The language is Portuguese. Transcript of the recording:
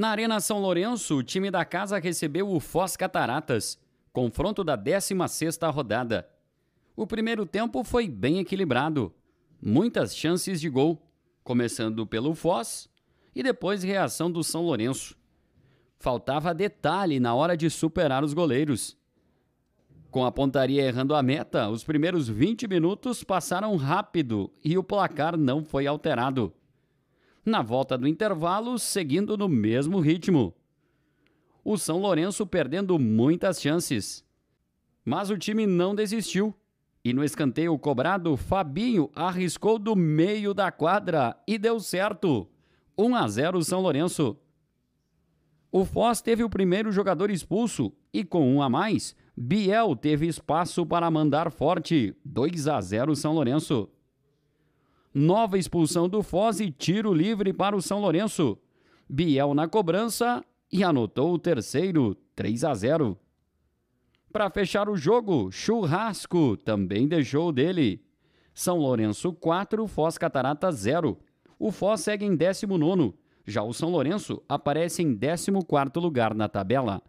Na Arena São Lourenço, o time da casa recebeu o Foz Cataratas, confronto da 16ª rodada. O primeiro tempo foi bem equilibrado, muitas chances de gol, começando pelo Foz e depois reação do São Lourenço. Faltava detalhe na hora de superar os goleiros. Com a pontaria errando a meta, os primeiros 20 minutos passaram rápido e o placar não foi alterado na volta do intervalo, seguindo no mesmo ritmo. O São Lourenço perdendo muitas chances. Mas o time não desistiu e no escanteio cobrado, Fabinho arriscou do meio da quadra e deu certo. 1 a 0 São Lourenço. O Foz teve o primeiro jogador expulso e com um a mais, Biel teve espaço para mandar forte. 2 a 0 São Lourenço. Nova expulsão do Foz e tiro livre para o São Lourenço. Biel na cobrança e anotou o terceiro, 3 a 0. Para fechar o jogo, Churrasco também deixou o dele. São Lourenço 4, Foz Catarata 0. O Foz segue em 19. Já o São Lourenço aparece em 14 lugar na tabela.